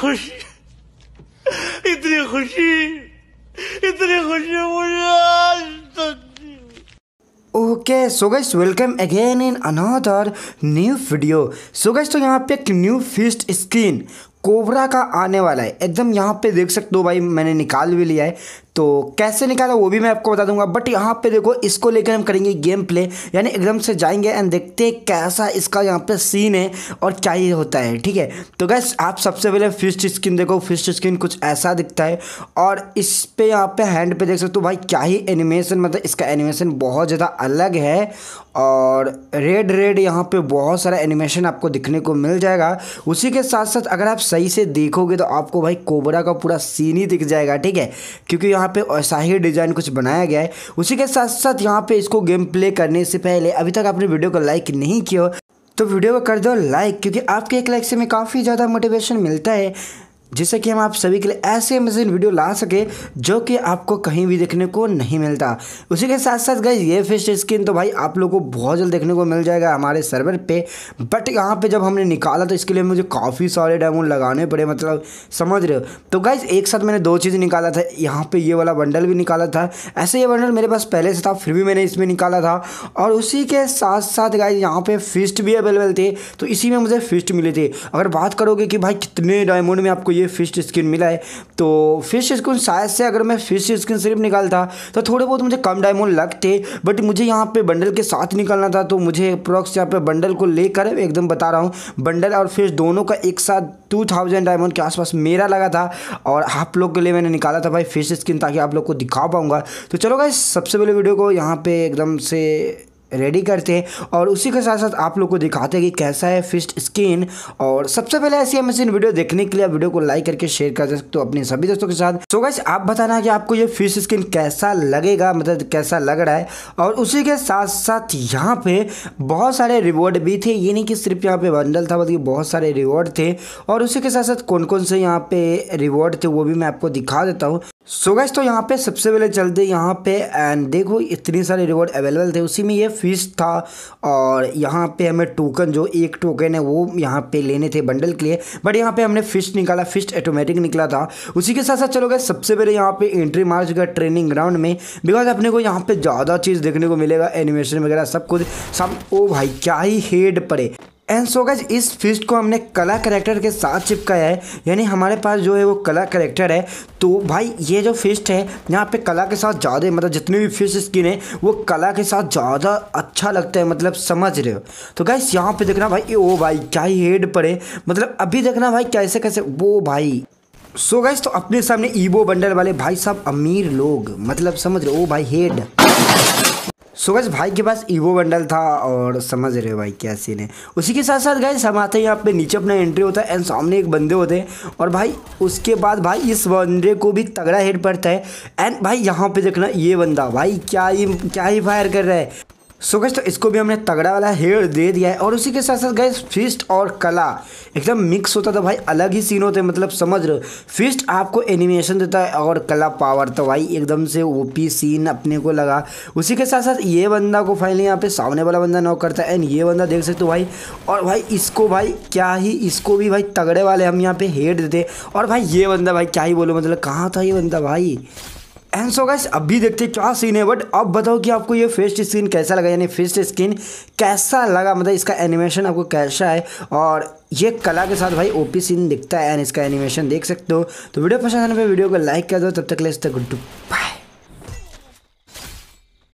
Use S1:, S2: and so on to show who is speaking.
S1: खुशी इतनी खुशी इतनी खुशी मुझे आज तक okay so guys welcome again in another new video so guys तो यहाँ पे एक न्यू फिस्ट स्क्रीन कोबरा का आने वाला है एकदम यहाँ पे देख सकते हो भाई मैंने निकाल भी लिया है तो कैसे निकाला वो भी मैं आपको बता दूंगा बट यहाँ पे देखो इसको लेकर हम करेंगे गेम प्ले यानी एकदम से जाएंगे एंड देखते हैं कैसा इसका यहाँ पे सीन है और क्या ये होता है ठीक है तो गैस आप सबसे पहले फिस्ट स्किन देखो फिस्ट स्किन कुछ ऐसा दिखता है और इस पर यहाँ पे हैंड पे देख सकते हो भाई क्या ही एनिमेशन मतलब इसका एनिमेशन बहुत ज़्यादा अलग है और रेड रेड यहाँ पे बहुत सारा एनिमेशन आपको दिखने को मिल जाएगा उसी के साथ साथ अगर आप सही से देखोगे तो आपको भाई कोबरा का पूरा सीन ही दिख जाएगा ठीक है क्योंकि यहाँ पे ऐसा ही डिज़ाइन कुछ बनाया गया है उसी के साथ साथ यहाँ पे इसको गेम प्ले करने से पहले अभी तक आपने वीडियो को लाइक नहीं किया तो वीडियो को कर दो लाइक क्योंकि आपके एक लाइक से हमें काफ़ी ज़्यादा मोटिवेशन मिलता है जिससे कि हम आप सभी के लिए ऐसे अमेजिंग वीडियो ला सके जो कि आपको कहीं भी देखने को नहीं मिलता उसी के साथ साथ गई ये फेस स्किन तो भाई आप लोगों को बहुत जल्द देखने को मिल जाएगा हमारे सर्वर पे बट यहाँ पे जब हमने निकाला तो इसके लिए मुझे काफ़ी सारे डायमंड लगाने पड़े मतलब समझ रहे हो तो गाइज एक साथ मैंने दो चीज़ निकाला था यहाँ पर ये वाला बंडल भी निकाला था ऐसे ये बंडल मेरे पास पहले से था फिर भी मैंने इसमें निकाला था और उसी के साथ साथ गाइज यहाँ पर फिस्ट भी अवेलेबल थे तो इसी में मुझे फिस्ट मिली थी अगर बात करोगे कि भाई कितने डायमंड में आपको ये फ़िश स्किन मिला है तो फ़िश स्किन शायद से अगर मैं फ़िश स्किन सिर्फ निकालता तो थोड़े बहुत मुझे कम डायमंड लगते बट मुझे यहाँ पे बंडल के साथ निकालना था तो मुझे अप्रॉक्स यहाँ पे बंडल को लेकर एकदम बता रहा हूँ बंडल और फिश दोनों का एक साथ टू थाउजेंड डायमंड के आसपास मेरा लगा था और आप लोग के लिए मैंने निकाला था भाई फिश स्किन ताकि आप लोग को दिखा पाऊँगा तो चलो भाई सबसे पहले वीडियो को यहाँ पर एकदम से रेडी करते हैं और उसी के साथ साथ आप लोग को दिखाते हैं कि कैसा है फिस्ट स्किन और सबसे पहले ऐसी मशीन वीडियो देखने के लिए वीडियो को लाइक करके शेयर कर सकते हो अपने सभी दोस्तों के साथ सो so गाइस आप बताना कि आपको ये फिश स्किन कैसा लगेगा मतलब कैसा लग रहा है और उसी के साथ साथ यहाँ पे बहुत सारे रिवॉर्ड भी थे ये नहीं कि सिर्फ यहाँ पे बंडल था बल्कि बहुत सारे रिवॉर्ड थे और उसी के साथ साथ कौन कौन से यहाँ पे रिवॉर्ड थे वो भी मैं आपको दिखा देता हूँ सो गैस तो यहाँ पे सबसे पहले चलते यहाँ पे एंड देखो इतने सारे रिवॉर्ड अवेलेबल थे उसी में ये फिश था और यहाँ पे हमें टोकन जो एक टोकन है वो यहाँ पे लेने थे बंडल के लिए बट यहाँ पे हमने फिश निकाला फिश ऑटोमेटिक निकला था उसी के साथ साथ चलो गए सबसे पहले यहाँ पे एंट्री मार चुका ट्रेनिंग ग्राउंड में बिकॉज अपने को यहाँ पर ज़्यादा चीज़ देखने को मिलेगा एनिमेशन वगैरह सब कुछ सब ओ भाई क्या ही हेड पड़े एंड सो गज इस फिस्ट को हमने कला करेक्टर के साथ चिपकाया है यानी हमारे पास जो है वो कला करेक्टर है तो भाई ये जो फिस्ट है यहाँ पे कला के साथ ज़्यादा मतलब जितने भी फिस्ट स्किन है वो कला के साथ ज़्यादा अच्छा लगता है मतलब समझ रहे हो तो गैस यहाँ पे देखना भाई ओ भाई क्या ही हेड पड़े मतलब अभी देखना भाई कैसे कैसे वो भाई सो so गैस तो अपने सामने ईबो बंडल वाले भाई साहब अमीर लोग मतलब समझ रहे हो ओ भाई हेड सो गैस भाई के पास ईवो बंडल था और समझ रहे हो भाई क्या सीन है उसी के साथ साथ गैस हम आते हैं यहाँ पे नीचे अपना एंट्री होता है एंड सामने एक बंदे होते हैं और भाई उसके बाद भाई इस बंदे को भी तगड़ा हेड पड़ता है एंड भाई यहाँ पे देखना ये बंदा भाई क्या ही क्या ही फायर कर रहा है सो गैस तो इसको भी हमने तगड़ा वाला हेयर दे दिया है और उसी के साथ साथ गैस फिस्ट और कला एकदम मिक्स होता था भाई अलग ही सीन होते मतलब समझ रहे फिस्ट आपको एनिमेशन देता है और कला पावर तो भाई एकदम से ओपी सीन अपने को लगा उसी के साथ साथ ये बंदा को फाइनली यहाँ पे सामने वाला बंदा नॉक करता है एंड ये बंदा देख सकते हो भाई और भाई इसको भाई क्या ही इसको भी भाई तगड़े वाले हम यहाँ पे हेड देते और भाई ये बंदा भाई क्या ही बोलो मतलब कहाँ था ये बंदा भाई एंड सो गाइस अब भी देखते हैं क्या सीन है बट अब बताओ कि आपको ये फेस्ट स्क्रीन कैसा लगा यानी फेस्ट स्क्रीन कैसा लगा मतलब इसका एनिमेशन आपको कैसा है और ये कला के साथ भाई ओपी सीन दिखता है एंड इसका एनिमेशन देख सकते हो तो वीडियो पसंद आने पे वीडियो को लाइक कर दो तब तक ले गुड